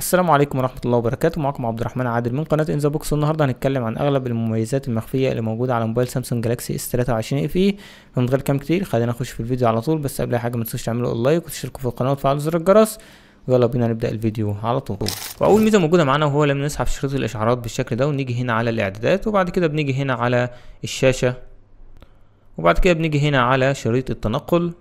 السلام عليكم ورحمة الله وبركاته معكم عبد الرحمن عادل من قناة انزا بوكس النهاردة هنتكلم عن اغلب المميزات المخفية اللي موجودة على موبايل سامسونج جالاكسي اس 23 اف اي من غير كلام كتير خلينا نخش في الفيديو على طول بس قبل اي حاجة ما تنسوش تعملوا اللايك وتشتركوا في القناة وتفعلوا زر الجرس ويلا بينا نبدا الفيديو على طول واول ميزه موجوده معانا وهو لما نسحب شريط الاشعارات بالشكل ده ونيجي هنا على الاعدادات وبعد كده بنيجي هنا على الشاشه وبعد كده بنيجي هنا على شريط التنقل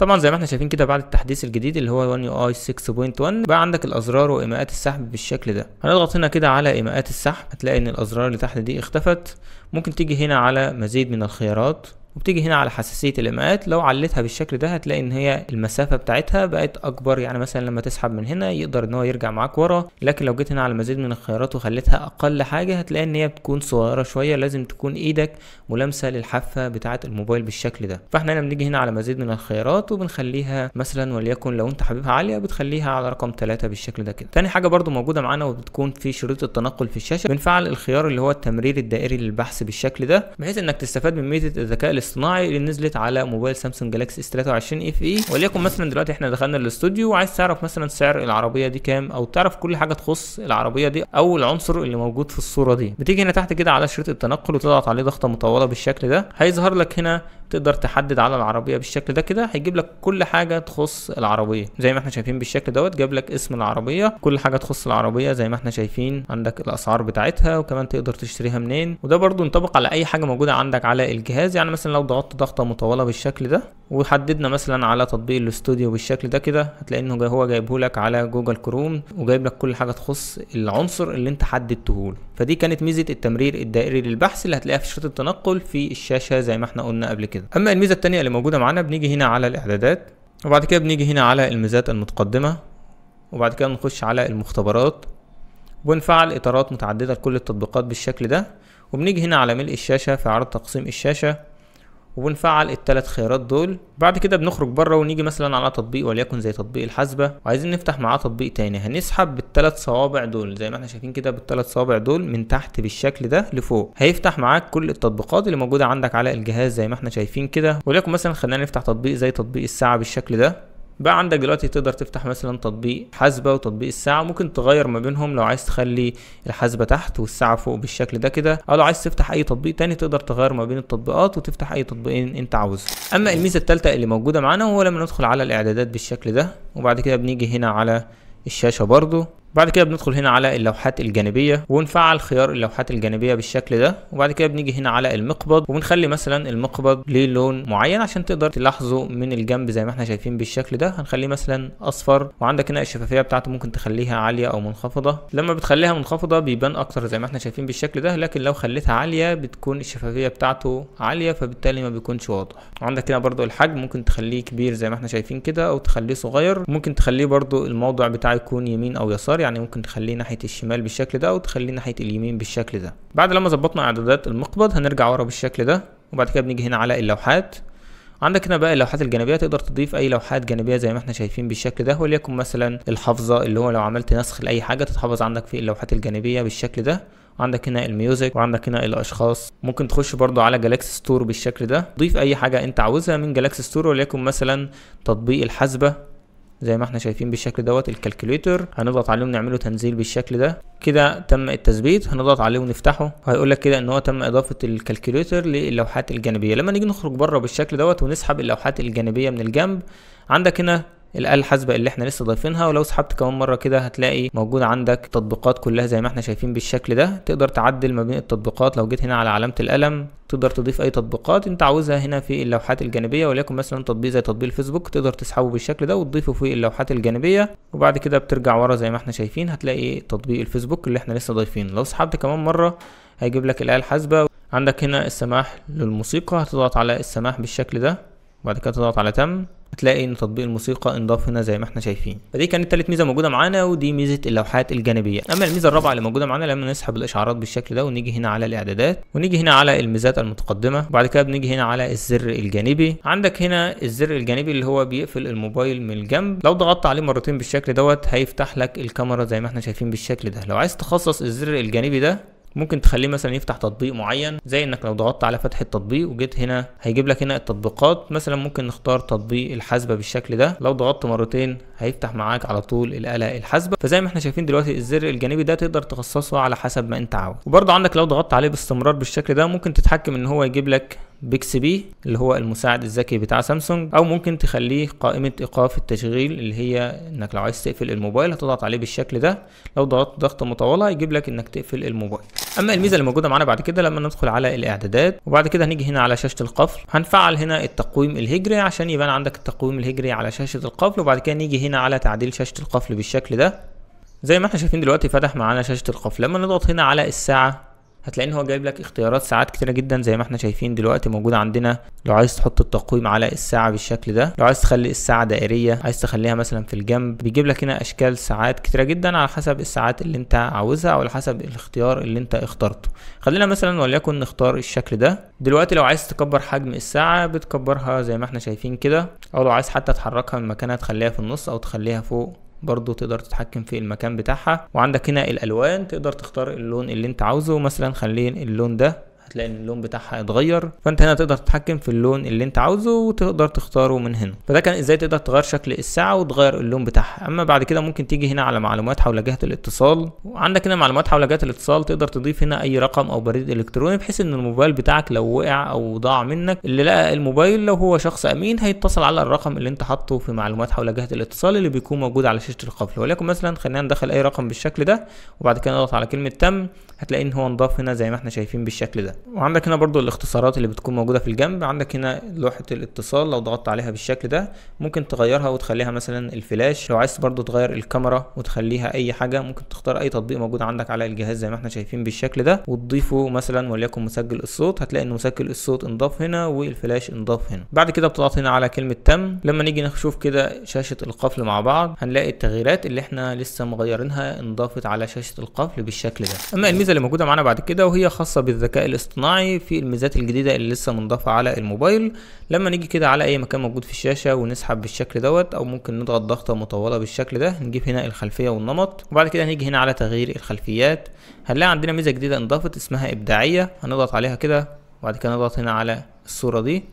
طبعا زي ما احنا شايفين كده بعد التحديث الجديد اللي هو One UI 6.1 بقى عندك الازرار وايماءات السحب بالشكل ده هنضغط هنا كده على ايماءات السحب هتلاقي ان الازرار اللي تحت دي اختفت ممكن تيجي هنا على مزيد من الخيارات وبتيجي هنا على حساسية الايماءات لو عليتها بالشكل ده هتلاقي إن هي المسافة بتاعتها بقت أكبر يعني مثلا لما تسحب من هنا يقدر إن هو يرجع معاك ورا لكن لو جيت هنا على مزيد من الخيارات وخليتها أقل حاجة هتلاقي إن هي بتكون صغيرة شوية لازم تكون إيدك ملامسة للحافة بتاعة الموبايل بالشكل ده فإحنا هنا بنيجي هنا على مزيد من الخيارات وبنخليها مثلا وليكن لو أنت حبيبها عالية بتخليها على رقم 3 بالشكل ده كده تاني حاجة برده موجودة معانا وبتكون في شريط التنقل في الشاشة بنفعل الخيار اللي هو التمرير الدائري للبحث بالشكل ده بحيث إنك تستفاد من ميزة الذكاء الصناعي اللي نزلت على موبايل سامسونج جالاكسي اس 23 اف اي وليكن مثلا دلوقتي احنا دخلنا الاستوديو وعايز تعرف مثلا سعر العربيه دي كام او تعرف كل حاجه تخص العربيه دي او العنصر اللي موجود في الصوره دي بتيجي هنا تحت كده على شريط التنقل وتضغط عليه ضغطه مطوله بالشكل ده هيظهر لك هنا تقدر تحدد على العربيه بالشكل ده كده هيجيب لك كل حاجه تخص العربيه زي ما احنا شايفين بالشكل دوت جاب لك اسم العربيه كل حاجه تخص العربيه زي ما احنا شايفين عندك الاسعار بتاعتها وكمان تقدر تشتريها منين وده برده ينطبق على اي حاجه موجوده عندك على الجهاز يعني مثلا مثلا لو ضغطت ضغطة مطولة بالشكل ده وحددنا مثلا على تطبيق الاستوديو بالشكل ده كده هتلاقي انه هو جايبه لك على جوجل كروم وجايب لك كل حاجة تخص العنصر اللي انت حددته له فدي كانت ميزة التمرير الدائري للبحث اللي هتلاقيها في شريط التنقل في الشاشة زي ما احنا قلنا قبل كده اما الميزة التانية اللي موجودة معانا بنيجي هنا على الاعدادات وبعد كده بنيجي هنا على الميزات المتقدمة وبعد كده نخش على المختبرات ونفعل اطارات متعددة لكل التطبيقات بالشكل ده وبنيجي هنا على ملء الشاشة في عرض تقسيم الشاشة وبنفعل التلات خيارات دول بعد كده بنخرج بره ونيجي مثلا على تطبيق وليكن زي تطبيق الحاسبه وعايزين نفتح معاه تطبيق تاني هنسحب بالتلات صوابع دول زي ما احنا شايفين كده بالتلات صوابع دول من تحت بالشكل ده لفوق هيفتح معاك كل التطبيقات اللي موجوده عندك على الجهاز زي ما احنا شايفين كده وليكن مثلا خلينا نفتح تطبيق زي تطبيق الساعه بالشكل ده بقى عندك دلوقتي تقدر تفتح مثلا تطبيق حاسبه وتطبيق الساعه ممكن تغير ما بينهم لو عايز تخلي الحاسبه تحت والساعه فوق بالشكل ده كده او لو عايز تفتح اي تطبيق تاني تقدر تغير ما بين التطبيقات وتفتح اي تطبيقين انت عاوزه اما الميزه التالتة اللي موجوده معانا هو لما ندخل على الاعدادات بالشكل ده وبعد كده بنيجي هنا على الشاشه برضو بعد كده بندخل هنا على اللوحات الجانبية ونفعل خيار اللوحات الجانبية بالشكل ده وبعد كده بنيجي هنا على المقبض وبنخلي مثلا المقبض ليه لون معين عشان تقدر تلاحظه من الجنب زي ما احنا شايفين بالشكل ده هنخليه مثلا اصفر وعندك هنا الشفافية بتاعته ممكن تخليها عالية او منخفضة لما بتخليها منخفضة بيبان اكتر زي ما احنا شايفين بالشكل ده لكن لو خليتها عالية بتكون الشفافية بتاعته عالية فبالتالي ما بيكونش واضح وعندك هنا برضو الحجم ممكن تخليه كبير زي ما احنا شايفين كده او تخليه صغير ممكن تخليه برضو الموضع بتاعه يكون يمين او يسار اكتر يعني ممكن تخليه ناحية الشمال بالشكل ده او تخليه ناحية اليمين بالشكل ده بعد لما ظبطنا اعدادات المقبض هنرجع ورا بالشكل ده وبعد كده بنيجي هنا على اللوحات عندك هنا بقى اللوحات الجانبيه تقدر تضيف اي لوحات جانبيه زي ما احنا شايفين بالشكل ده وليكن مثلا الحافظه اللي هو لو عملت نسخ لاي حاجه تتحفظ عندك في اللوحات الجانبيه بالشكل ده عندك هنا الميوزك وعندك هنا الاشخاص ممكن تخش برضو على جالاكسي ستور بالشكل ده ضيف اي حاجه انت عاوزها من جالاكسي ستور وليكن مثلا تطبيق الحاسبه زي ما احنا شايفين بالشكل دوت الكالكوليتر هنضغط عليه ونعمله تنزيل بالشكل ده كده تم التثبيت هنضغط عليه ونفتحه هيقول لك كده ان هو تم اضافه الكالكوليتر للوحات الجانبيه لما نيجي نخرج بره بالشكل دوت ونسحب اللوحات الجانبيه من الجنب عندك هنا الآلة الحاسبة اللي احنا لسه ضايفينها ولو سحبت كمان مرة كده هتلاقي موجود عندك تطبيقات كلها زي ما احنا شايفين بالشكل ده تقدر تعدل ما بين التطبيقات لو جيت هنا على علامة القلم تقدر تضيف اي تطبيقات انت عاوزها هنا في اللوحات الجانبيه وليكن مثلا تطبيق زي تطبيق الفيسبوك تقدر تسحبه بالشكل ده وتضيفه في اللوحات الجانبيه وبعد كده بترجع ورا زي ما احنا شايفين هتلاقي تطبيق الفيسبوك اللي احنا لسه ضايفينه لو سحبت كمان مره هيجيب لك الاله الحاسبه عندك هنا السماح للموسيقى هتضغط على السماح بالشكل ده وبعد كده تضغط على تم هتلاقي ان تطبيق الموسيقى انضاف هنا زي ما احنا شايفين فدي كانت تالت ميزه موجوده معانا ودي ميزه اللوحات الجانبيه اما الميزه الرابعه اللي موجوده معانا لما نسحب الاشعارات بالشكل ده ونيجي هنا على الاعدادات ونيجي هنا على الميزات المتقدمه وبعد كده بنيجي هنا على الزر الجانبي عندك هنا الزر الجانبي اللي هو بيقفل الموبايل من الجنب لو ضغطت عليه مرتين بالشكل دوت هيفتح لك الكاميرا زي ما احنا شايفين بالشكل ده لو عايز تخصص الزر الجانبي ده ممكن تخليه مثلا يفتح تطبيق معين زي انك لو ضغطت على فتح التطبيق وجيت هنا هيجيب لك هنا التطبيقات مثلا ممكن نختار تطبيق الحاسبه بالشكل ده لو ضغطت مرتين هيفتح معاك على طول الاله الحاسبه فزي ما احنا شايفين دلوقتي الزر الجانبي ده تقدر تخصصه على حسب ما انت عاوز وبرده عندك لو ضغطت عليه باستمرار بالشكل ده ممكن تتحكم ان هو يجيب لك بيكس بي اللي هو المساعد الذكي بتاع سامسونج او ممكن تخليه قائمه ايقاف التشغيل اللي هي انك لو عايز تقفل الموبايل هتضغط عليه بالشكل ده لو ضغطت ضغطه مطوله هيجيب لك انك تقفل الموبايل اما الميزه اللي موجوده معانا بعد كده لما ندخل على الاعدادات وبعد كده هنيجي هنا على شاشه القفل هنفعل هنا التقويم الهجري عشان يبان عندك التقويم الهجري على شاشه القفل وبعد كده نيجي هنا على تعديل شاشه القفل بالشكل ده زي ما احنا شايفين دلوقتي فتح معانا شاشه القفل لما نضغط هنا على الساعه هتلاقي ان هو جايب لك اختيارات ساعات كتيره جدا زي ما احنا شايفين دلوقتي موجوده عندنا لو عايز تحط التقويم على الساعه بالشكل ده لو عايز تخلي الساعه دائريه عايز تخليها مثلا في الجنب بيجيب لك هنا اشكال ساعات كتيره جدا على حسب الساعات اللي انت عاوزها او على حسب الاختيار اللي انت اخترته خلينا مثلا وليكن نختار الشكل ده دلوقتي لو عايز تكبر حجم الساعه بتكبرها زي ما احنا شايفين كده او لو عايز حتى تحركها من مكانها تخليها في النص او تخليها فوق برضو تقدر تتحكم في المكان بتاعها وعندك هنا الالوان تقدر تختار اللون اللي انت عاوزه مثلا خلينا اللون ده هتلاقي ان اللون بتاعها اتغير فانت هنا تقدر تتحكم في اللون اللي انت عاوزه وتقدر تختاره من هنا فده كان ازاي تقدر تغير شكل الساعه وتغير اللون بتاعها اما بعد كده ممكن تيجي هنا على معلومات حول جهه الاتصال وعندك هنا معلومات حول جهه الاتصال تقدر تضيف هنا اي رقم او بريد الكتروني بحيث ان الموبايل بتاعك لو وقع او ضاع منك اللي لقى الموبايل لو هو شخص امين هيتصل على الرقم اللي انت حاطه في معلومات حول جهه الاتصال اللي بيكون موجود على شاشه القفل ولكن مثلا خلينا ندخل اي رقم بالشكل ده وبعد كده نضغط على كلمه تم هتلاقي ان هو انضاف هنا زي ما احنا شايفين بالشكل ده وعندك هنا برضو الاختصارات اللي بتكون موجودة في الجنب عندك هنا لوحة الاتصال لو ضغطت عليها بالشكل ده ممكن تغيرها وتخليها مثلا الفلاش لو عايز برضو تغير الكاميرا وتخليها اي حاجة ممكن تختار اي تطبيق موجود عندك على الجهاز زي ما احنا شايفين بالشكل ده وتضيفه مثلا وليكن مسجل الصوت هتلاقي ان مسجل الصوت انضاف هنا والفلاش انضاف هنا بعد كده بتضغط هنا على كلمة تم لما نيجي نشوف كده شاشة القفل مع بعض هنلاقي التغييرات اللي احنا لسه مغيرينها انضافت على شاشة القفل بالشكل ده اما الميزة اللي موجودة معانا بعد كده وهي خاصة بالذكاء الاصطناعي الاصطناعي في الميزات الجديدة اللي لسه منضافة على الموبايل لما نيجي كده على اي مكان موجود في الشاشة ونسحب بالشكل دوت او ممكن نضغط ضغطة مطولة بالشكل ده نجيب هنا الخلفية والنمط وبعد كده هنيجي هنا على تغيير الخلفيات هنلاقي عندنا ميزة جديدة انضافت اسمها ابداعية هنضغط عليها كده وبعد كده نضغط هنا على الصورة دي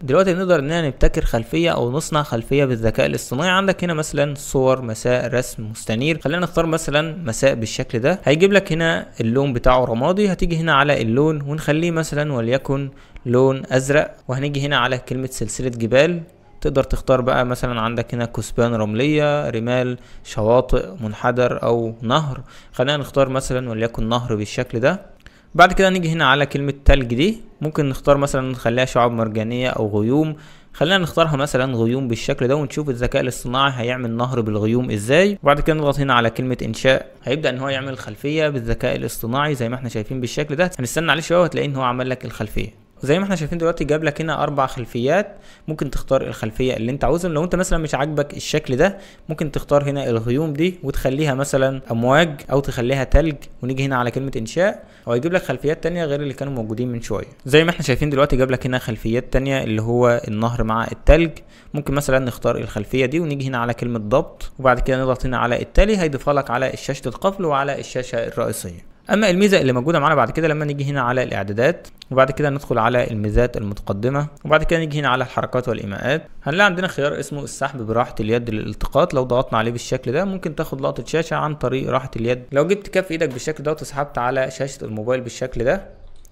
دلوقتي نقدر اننا نبتكر خلفيه او نصنع خلفيه بالذكاء الاصطناعي عندك هنا مثلا صور مساء رسم مستنير خلينا نختار مثلا مساء بالشكل ده هيجيب لك هنا اللون بتاعه رمادي هتيجي هنا على اللون ونخليه مثلا وليكن لون ازرق وهنيجي هنا على كلمه سلسله جبال تقدر تختار بقى مثلا عندك هنا كثبان رملية رمال شواطئ منحدر أو نهر خلينا نختار مثلا وليكن نهر بالشكل ده بعد كده نيجي هنا على كلمة تلج دي ممكن نختار مثلا نخليها شعب مرجانية او غيوم خلينا نختارها مثلا غيوم بالشكل ده ونشوف الذكاء الاصطناعي هيعمل نهر بالغيوم ازاي وبعد كده نضغط هنا على كلمة انشاء هيبدأ ان هو يعمل الخلفية بالذكاء الاصطناعي زي ما احنا شايفين بالشكل ده هنستنى عليه شوية وهتلاقي ان هو عمل لك الخلفية زي ما احنا شايفين دلوقتي جاب لك هنا اربع خلفيات ممكن تختار الخلفيه اللي انت عاوزها لو انت مثلا مش عاجبك الشكل ده ممكن تختار هنا الغيوم دي وتخليها مثلا امواج او تخليها تلج ونيجي هنا على كلمه انشاء وهيجيب لك خلفيات تانية غير اللي كانوا موجودين من شويه زي ما احنا شايفين دلوقتي جاب لك هنا خلفيات تانية اللي هو النهر مع التلج ممكن مثلا نختار الخلفيه دي ونيجي هنا على كلمه ضبط وبعد كده نضغط هنا على التالي هيضيفها لك على شاشه القفل وعلى الشاشه الرئيسيه اما الميزه اللي موجوده معانا بعد كده لما نيجي هنا على الاعدادات وبعد كده ندخل على الميزات المتقدمه وبعد كده نيجي هنا على الحركات والايماءات هنلاقي عندنا خيار اسمه السحب براحه اليد للالتقاط لو ضغطنا عليه بالشكل ده ممكن تاخد لقطه شاشه عن طريق راحه اليد لو جبت كف ايدك بالشكل ده وسحبت على شاشه الموبايل بالشكل ده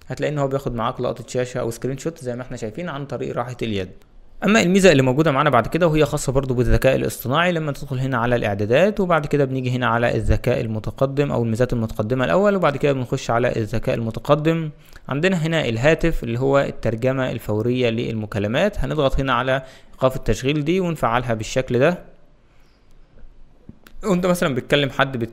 هتلاقي ان هو بياخد معاك لقطه شاشه او سكرين شوت زي ما احنا شايفين عن طريق راحه اليد اما الميزه اللي موجوده معانا بعد كده وهي خاصه برضو بالذكاء الاصطناعي لما تدخل هنا على الاعدادات وبعد كده بنيجي هنا على الذكاء المتقدم او الميزات المتقدمه الاول وبعد كده بنخش على الذكاء المتقدم عندنا هنا الهاتف اللي هو الترجمه الفوريه للمكالمات هنضغط هنا على ايقاف التشغيل دي ونفعلها بالشكل ده وانت مثلا بتكلم حد بت...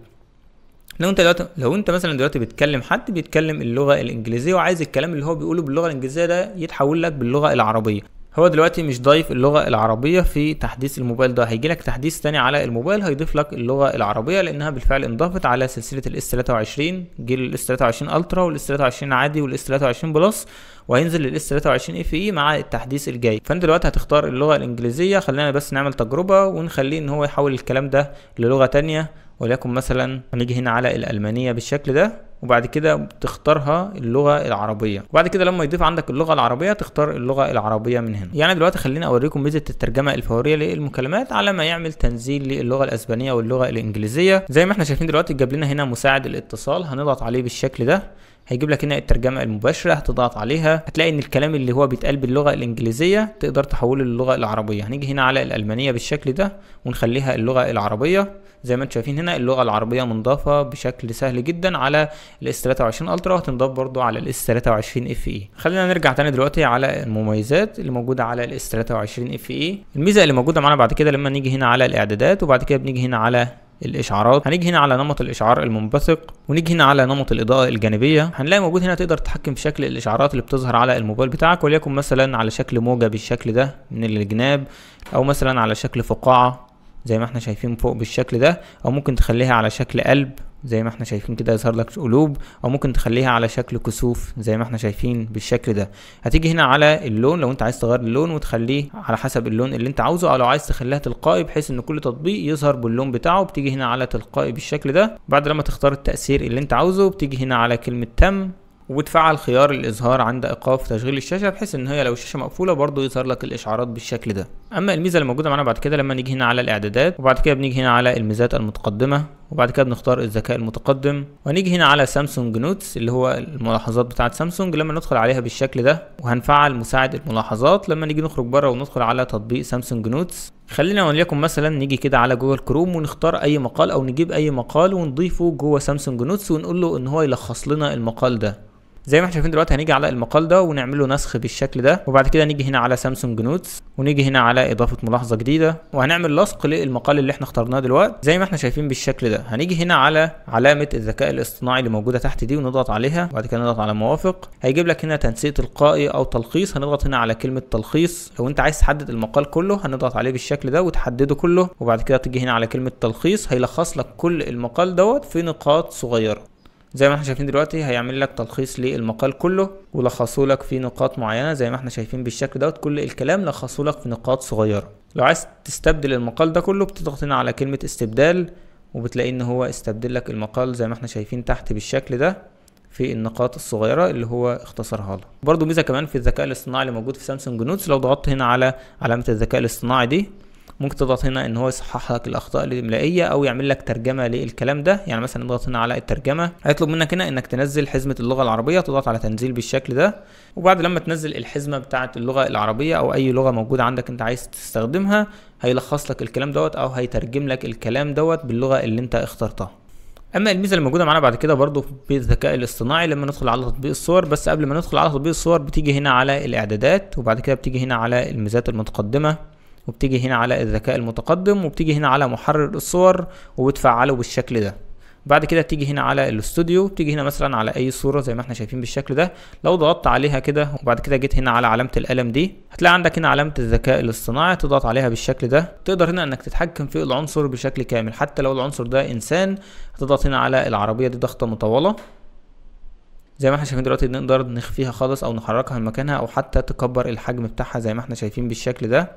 لو انت دلوقتي لو انت مثلا دلوقتي بتكلم حد بيتكلم اللغه الانجليزيه وعايز الكلام اللي هو بيقوله باللغه الانجليزيه ده يتحول لك باللغه العربيه هو دلوقتي مش ضايف اللغه العربيه في تحديث الموبايل ده هيجيلك تحديث تاني على الموبايل هيضيف لك اللغه العربيه لانها بالفعل انضافت على سلسله الاس 23 جيل الاس 23 الترا والاس 23 عادي والاس 23 بلس وهينزل الاس 23 اف اي مع التحديث الجاي فانت دلوقتي هتختار اللغه الانجليزيه خلينا بس نعمل تجربه ونخليه ان هو يحول الكلام ده للغه تانية وليكن مثلا هنيجي هنا على الالمانيه بالشكل ده وبعد كده تختارها اللغه العربيه وبعد كده لما يضيف عندك اللغه العربيه تختار اللغه العربيه من هنا يعني دلوقتي خليني اوريكم ميزه الترجمه الفوريه للمكالمات على ما يعمل تنزيل للغه الاسبانيه واللغه الانجليزيه زي ما احنا شايفين دلوقتي جاب لنا هنا مساعد الاتصال هنضغط عليه بالشكل ده هيجيب لك هنا الترجمة المباشرة هتضغط عليها هتلاقي ان الكلام اللي هو بيتقال باللغة الانجليزية تقدر تحوله للغة العربية هنيجي هنا على الالمانية بالشكل ده ونخليها اللغة العربية زي ما انتم شايفين هنا اللغة العربية منضافة بشكل سهل جدا على الاس 23 الترا وهتنضاف برضو على الاس 23 اف اي خلينا نرجع تاني دلوقتي على المميزات اللي موجودة على الاس 23 اف اي الميزة اللي موجودة معانا بعد كده لما نيجي هنا على الاعدادات وبعد كده بنيجي هنا على الاشعارات هنيجي هنا على نمط الاشعار المنبثق ونيجي هنا على نمط الاضاءه الجانبيه هنلاقي موجود هنا تقدر تتحكم في شكل الاشعارات اللي بتظهر على الموبايل بتاعك وليكن مثلا على شكل موجه بالشكل ده من الجناب او مثلا على شكل فقاعه زي ما احنا شايفين فوق بالشكل ده او ممكن تخليها على شكل قلب زي ما احنا شايفين كده يظهر لك قلوب او ممكن تخليها على شكل كسوف زي ما احنا شايفين بالشكل ده هتيجي هنا على اللون لو انت عايز تغير اللون وتخليه على حسب اللون اللي انت عاوزه او لو عايز تخليها تلقائي بحيث ان كل تطبيق يظهر باللون بتاعه بتيجي هنا على تلقائي بالشكل ده بعد لما تختار التاثير اللي انت عاوزه بتيجي هنا على كلمه تم وتفعل خيار الإظهار عند إيقاف تشغيل الشاشة بحيث إن هي لو الشاشة مقفولة برضو يظهر لك الإشعارات بالشكل ده أما الميزة اللي موجودة معانا بعد كده لما نيجي هنا على الإعدادات وبعد كده بنيجي هنا على الميزات المتقدمة وبعد كده بنختار الذكاء المتقدم وهنيجي هنا على سامسونج نوتس اللي هو الملاحظات بتاعة سامسونج لما ندخل عليها بالشكل ده وهنفعل مساعد الملاحظات لما نيجي نخرج بره وندخل على تطبيق سامسونج نوتس خلينا لكم مثلا نيجي كده على جوجل كروم ونختار اي مقال او نجيب اي مقال ونضيفه جوه سامسونج نوتس ونقول له ان هو يلخص لنا المقال ده زي ما احنا شايفين دلوقتي هنيجي على المقال ده ونعمل له نسخ بالشكل ده وبعد كده نيجي هنا على سامسونج نوتس ونيجي هنا على اضافه ملاحظه جديده وهنعمل لصق للمقال اللي احنا اخترناه دلوقتي زي ما احنا شايفين بالشكل ده هنيجي هنا على علامه الذكاء الاصطناعي اللي موجوده تحت دي ونضغط عليها وبعد كده نضغط على موافق هيجيب لك هنا تنسيق تلقائي او تلخيص هنضغط هنا على كلمه تلخيص لو انت عايز تحدد المقال كله هنضغط عليه بالشكل ده وتحدده كله وبعد كده تيجي هنا على كلمه تلخيص هيلخص لك كل المقال دوت في نقاط صغيره زي ما احنا شايفين دلوقتي هيعمل لك تلخيص للمقال كله ولخصه لك في نقاط معينه زي ما احنا شايفين بالشكل دوت كل الكلام لخصه لك في نقاط صغيره لو عايز تستبدل المقال ده كله بتضغط هنا على كلمه استبدال وبتلاقي ان هو استبدل لك المقال زي ما احنا شايفين تحت بالشكل ده في النقاط الصغيره اللي هو اختصرها له برضو ميزه كمان في الذكاء الاصطناعي اللي موجود في سامسونج نوتس لو ضغطت هنا على علامه الذكاء الاصطناعي دي ممكن تضغط هنا ان هو يصحح لك الاخطاء الاملائيه او يعمل لك ترجمه للكلام ده يعني مثلا اضغط هنا على الترجمه هيطلب منك هنا انك تنزل حزمه اللغه العربيه تضغط على تنزيل بالشكل ده وبعد لما تنزل الحزمه بتاعه اللغه العربيه او اي لغه موجوده عندك انت عايز تستخدمها هيلخص لك الكلام دوت او هيترجم لك الكلام دوت باللغه اللي انت اخترتها اما الميزه اللي موجوده معانا بعد كده برضو بالذكاء الاصطناعي لما ندخل على تطبيق الصور بس قبل ما ندخل على تطبيق الصور بتيجي هنا على الاعدادات وبعد كده بتيجي هنا على الميزات المتقدمه وبتيجي هنا على الذكاء المتقدم وبتيجي هنا على محرر الصور وبتفعله بالشكل ده بعد كده بتيجي هنا على الاستوديو بتيجي هنا مثلا على اي صوره زي ما احنا شايفين بالشكل ده لو ضغطت عليها كده وبعد كده جيت هنا على علامه القلم دي هتلاقي عندك هنا علامه الذكاء الاصطناعي تضغط عليها بالشكل ده تقدر هنا انك تتحكم في العنصر بشكل كامل حتى لو العنصر ده انسان هتضغط هنا على العربيه دي ضغطه مطوله زي ما احنا شايفين دلوقتي نقدر نخفيها خالص او نحركها من مكانها او حتى تكبر الحجم بتاعها زي ما احنا شايفين بالشكل ده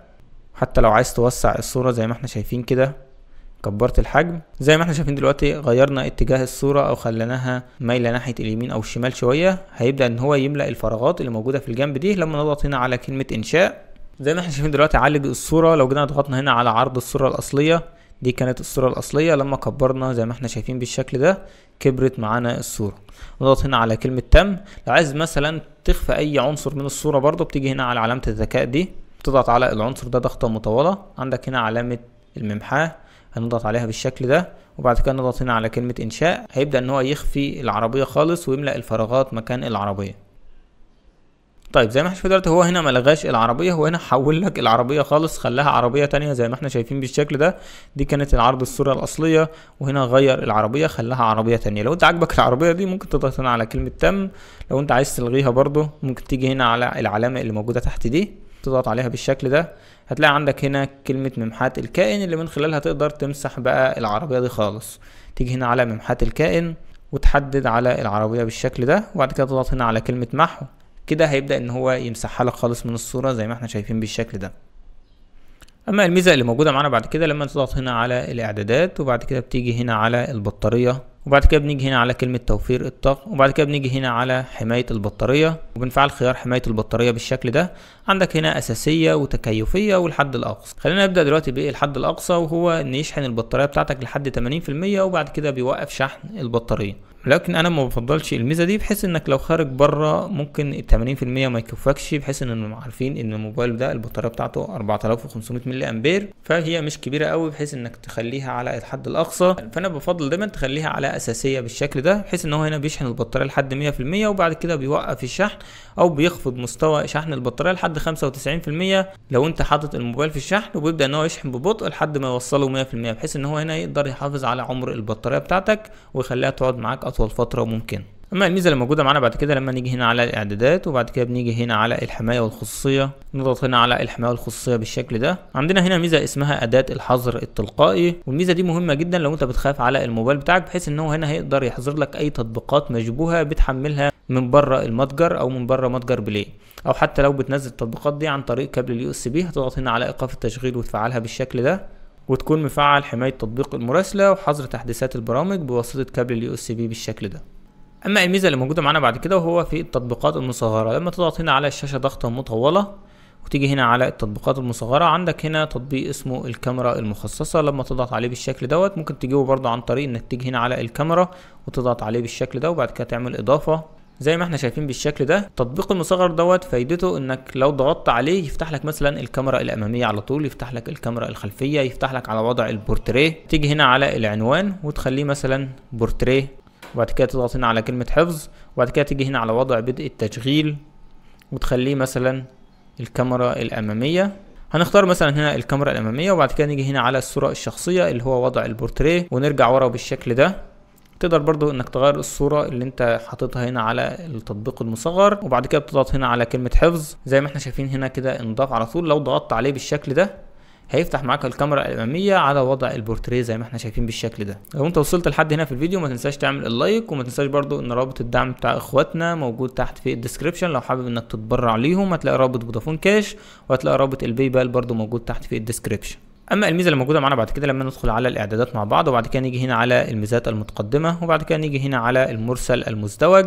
حتى لو عايز توسع الصورة زي ما احنا شايفين كده كبرت الحجم زي ما احنا شايفين دلوقتي غيرنا اتجاه الصورة او خليناها مايلة ناحية اليمين او الشمال شوية هيبدأ ان هو يملأ الفراغات اللي موجودة في الجنب دي لما نضغط هنا على كلمة انشاء زي ما احنا شايفين دلوقتي عالج الصورة لو جينا ضغطنا هنا على عرض الصورة الاصلية دي كانت الصورة الأصلية لما كبرنا زي ما احنا شايفين بالشكل ده كبرت معانا الصورة نضغط هنا على كلمة تم لو عايز مثلا تخفى أي عنصر من الصورة برضو بتيجي هنا على علامة الذكاء دي تضغط على العنصر ده ضغطة مطولة عندك هنا علامة الممحاه هنضغط عليها بالشكل ده وبعد كده نضغط هنا على كلمة انشاء هيبدأ ان هو يخفي العربية خالص ويملأ الفراغات مكان العربية طيب زي ما احنا شايفين دلوقتي هو هنا ملغاش العربية هو هنا حول لك العربية خالص خلاها عربية تانية زي ما احنا شايفين بالشكل ده دي كانت العرض الصورة الأصلية وهنا غير العربية خلاها عربية تانية لو انت عاجبك العربية دي ممكن تضغط هنا على كلمة تم لو انت عايز تلغيها برضو ممكن تيجي هنا على العلامة اللي موجودة تحت دي تضغط عليها بالشكل ده هتلاقي عندك هنا كلمة ممحات الكائن اللي من خلالها تقدر تمسح بقى العربية دي خالص تيجي هنا على ممحات الكائن وتحدد على العربية بالشكل ده وبعد كده تضغط هنا على كلمة محو كده هيبدأ ان هو يمسحها لك خالص من الصورة زي ما احنا شايفين بالشكل ده اما الميزة اللي موجودة معانا بعد كده لما تضغط هنا على الاعدادات وبعد كده بتيجي هنا على البطارية وبعد كده بنيجي هنا على كلمة توفير الطاقة وبعد كده بنيجي هنا على حماية البطارية وبنفعل خيار حماية البطارية بالشكل ده عندك هنا أساسية وتكيفية والحد الأقصى خلينا نبدأ دلوقتي بالحد الأقصى وهو إن يشحن البطارية بتاعتك لحد 80% وبعد كده بيوقف شحن البطارية لكن انا ما بفضلش الميزه دي بحيث انك لو خارج بره ممكن ال 80% ما يكفكش بحيث ان عارفين ان الموبايل ده البطاريه بتاعته 4500 ملي امبير فهي مش كبيره قوي بحيث انك تخليها على الحد الاقصى فانا بفضل دايما تخليها على أساسية بالشكل ده بحيث إن هو هنا بيشحن البطارية لحد 100% وبعد كده بيوقف الشحن أو بيخفض مستوى شحن البطارية لحد 95% لو أنت حاطط الموبايل في الشحن وبيبدأ إن هو يشحن ببطء لحد ما يوصله 100% بحيث إن هو هنا يقدر يحافظ على عمر البطارية بتاعتك ويخليها تقعد معاك أطول فترة ممكنة اما الميزه اللي موجوده معانا بعد كده لما نيجي هنا على الاعدادات وبعد كده بنيجي هنا على الحمايه والخصوصيه نضغط هنا على الحمايه والخصوصيه بالشكل ده عندنا هنا ميزه اسمها اداه الحظر التلقائي والميزه دي مهمه جدا لو انت بتخاف على الموبايل بتاعك بحيث ان هو هنا هيقدر يحظر لك اي تطبيقات مشبوهه بتحملها من بره المتجر او من بره متجر بلاي او حتى لو بتنزل التطبيقات دي عن طريق كابل اليو اس بي هتضغط هنا على ايقاف التشغيل وتفعلها بالشكل ده وتكون مفعل حماية تطبيق المراسلة وحظر تحديثات البرامج بواسطة كابل اليو اس بي بالشكل ده اما الميزه اللي موجوده معانا بعد كده وهو في التطبيقات المصغره لما تضغط هنا على الشاشه ضغطه مطوله وتيجي هنا على التطبيقات المصغره عندك هنا تطبيق اسمه الكاميرا المخصصه لما تضغط عليه بالشكل دوت ممكن تجيبه برضه عن طريق انك تيجي هنا على الكاميرا وتضغط عليه بالشكل ده وبعد كده تعمل اضافه زي ما احنا شايفين بالشكل ده التطبيق المصغر دوت فايدته انك لو ضغطت عليه يفتح لك مثلا الكاميرا الاماميه على طول يفتح لك الكاميرا الخلفيه يفتح لك على وضع البورتريه تيجي هنا على العنوان وتخليه مثلا بورتريه وبعد كده تضغط هنا على كلمة حفظ وبعد كده تيجي هنا على وضع بدء التشغيل وتخليه مثلا الكاميرا الأمامية هنختار مثلا هنا الكاميرا الأمامية وبعد كده نيجي هنا على الصورة الشخصية اللي هو وضع البورتريه ونرجع ورا بالشكل ده تقدر برضو انك تغير الصورة اللي انت حاططها هنا على التطبيق المصغر وبعد كده بتضغط هنا على كلمة حفظ زي ما احنا شايفين هنا كده انضاف على طول لو ضغطت عليه بالشكل ده هيفتح معاك الكاميرا الاماميه على وضع البورتريه زي ما احنا شايفين بالشكل ده لو انت وصلت لحد هنا في الفيديو ما تنساش تعمل اللايك وما تنساش برضو ان رابط الدعم بتاع اخواتنا موجود تحت في الديسكريبشن لو حابب انك تتبرع ليهم هتلاقي رابط فودافون كاش وهتلاقي رابط الباي بال برضو موجود تحت في الديسكربشن اما الميزه اللي موجوده معانا بعد كده لما ندخل على الاعدادات مع بعض وبعد كده نيجي هنا على الميزات المتقدمه وبعد كده نيجي هنا على المرسل المزدوج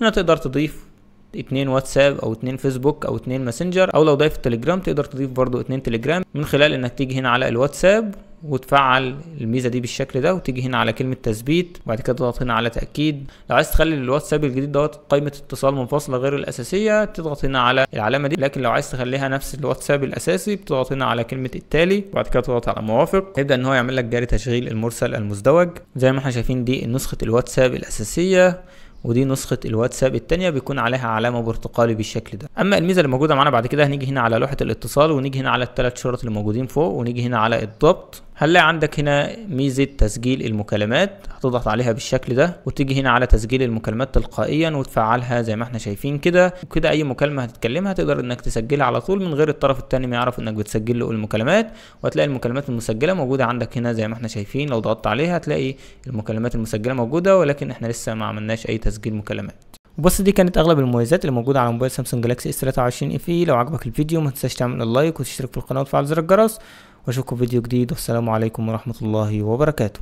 هنا تقدر تضيف اتنين واتساب او اتنين فيسبوك او اتنين ماسنجر او لو ضيف التليجرام تقدر تضيف برضو اتنين تليجرام من خلال انك تيجي هنا على الواتساب وتفعل الميزه دي بالشكل ده وتيجي هنا على كلمه تثبيت وبعد كده تضغط هنا على تاكيد لو عايز تخلي الواتساب الجديد دوت قائمه اتصال منفصله غير الاساسيه تضغط هنا على العلامه دي لكن لو عايز تخليها نفس الواتساب الاساسي بتضغط هنا على كلمه التالي وبعد كده تضغط على موافق هيبدا ان هو يعمل لك جاري تشغيل المرسل المزدوج زي ما احنا شايفين دي نسخه الواتساب الاساسيه ودي نسخة الواتساب التانية بيكون عليها علامة برتقالي بالشكل ده اما الميزة اللي موجودة معنا بعد كده هنيجي هنا على لوحة الاتصال ونيجي هنا على الثلاث شرط اللي موجودين فوق ونيجي هنا على الضبط هنلاقي عندك هنا ميزة تسجيل المكالمات هتضغط عليها بالشكل ده وتيجي هنا على تسجيل المكالمات تلقائيا وتفعلها زي ما احنا شايفين كده وكده اي مكالمة هتتكلمها تقدر انك تسجلها على طول من غير الطرف التاني ما يعرف انك بتسجل له المكالمات وهتلاقي المكالمات المسجلة موجودة عندك هنا زي ما احنا شايفين لو ضغطت عليها هتلاقي المكالمات المسجلة موجودة ولكن احنا لسه ما عملناش اي تسجيل مكالمات وبس دي كانت اغلب المميزات اللي موجوده على موبايل سامسونج جالاكسي اس 23 اف اي لو عجبك الفيديو ما تنساش تعمل لايك وتشترك في القناه وتفعل زر الجرس واشوفكم فيديو جديد والسلام عليكم ورحمة الله وبركاته